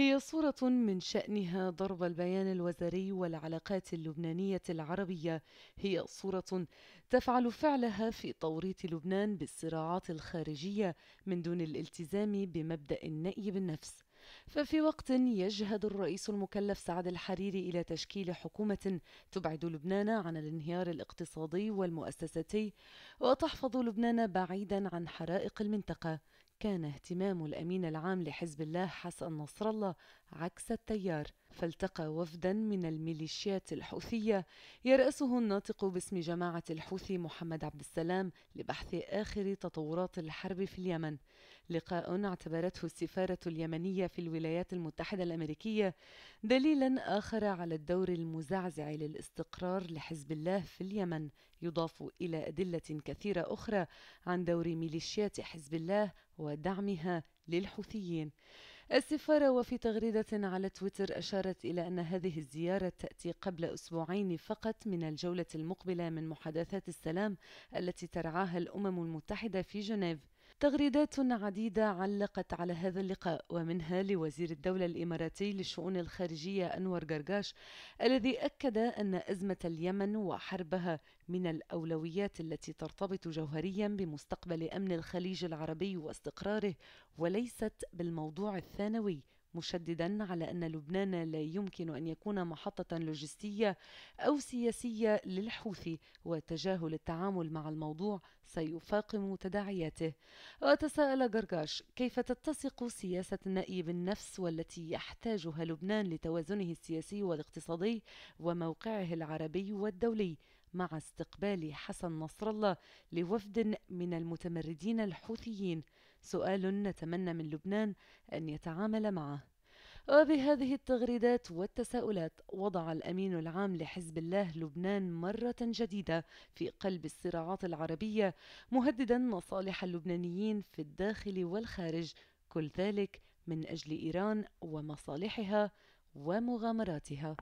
هي صورة من شأنها ضرب البيان الوزاري والعلاقات اللبنانية العربية هي صورة تفعل فعلها في توريط لبنان بالصراعات الخارجية من دون الالتزام بمبدأ النأي بالنفس ففي وقت يجهد الرئيس المكلف سعد الحريري إلى تشكيل حكومة تبعد لبنان عن الانهيار الاقتصادي والمؤسساتي وتحفظ لبنان بعيدا عن حرائق المنطقة كان اهتمام الأمين العام لحزب الله حسن نصر الله عكس التيار فالتقى وفدا من الميليشيات الحوثية يرأسه الناطق باسم جماعة الحوثي محمد عبد السلام لبحث آخر تطورات الحرب في اليمن لقاء اعتبرته السفارة اليمنية في الولايات المتحدة الأمريكية دليلا آخر على الدور المزعزع للاستقرار لحزب الله في اليمن يضاف إلى أدلة كثيرة أخرى عن دور ميليشيات حزب الله ودعمها للحوثيين السفارة وفي تغريدة على تويتر أشارت إلى أن هذه الزيارة تأتي قبل أسبوعين فقط من الجولة المقبلة من محادثات السلام التي ترعاها الأمم المتحدة في جنيف تغريدات عديدة علقت على هذا اللقاء ومنها لوزير الدولة الإماراتي للشؤون الخارجية أنور قرقاش الذي أكد أن أزمة اليمن وحربها من الأولويات التي ترتبط جوهريا بمستقبل أمن الخليج العربي واستقراره وليست بالموضوع الثانوي مشددا على أن لبنان لا يمكن أن يكون محطة لوجستية أو سياسية للحوثي وتجاهل التعامل مع الموضوع سيفاقم تداعياته وتساءل جرجاش كيف تتسق سياسة النأي بالنفس والتي يحتاجها لبنان لتوازنه السياسي والاقتصادي وموقعه العربي والدولي مع استقبال حسن نصر الله لوفد من المتمردين الحوثيين سؤال نتمنى من لبنان أن يتعامل معه وبهذه التغريدات والتساؤلات وضع الامين العام لحزب الله لبنان مره جديده في قلب الصراعات العربيه مهددا مصالح اللبنانيين في الداخل والخارج كل ذلك من اجل ايران ومصالحها ومغامراتها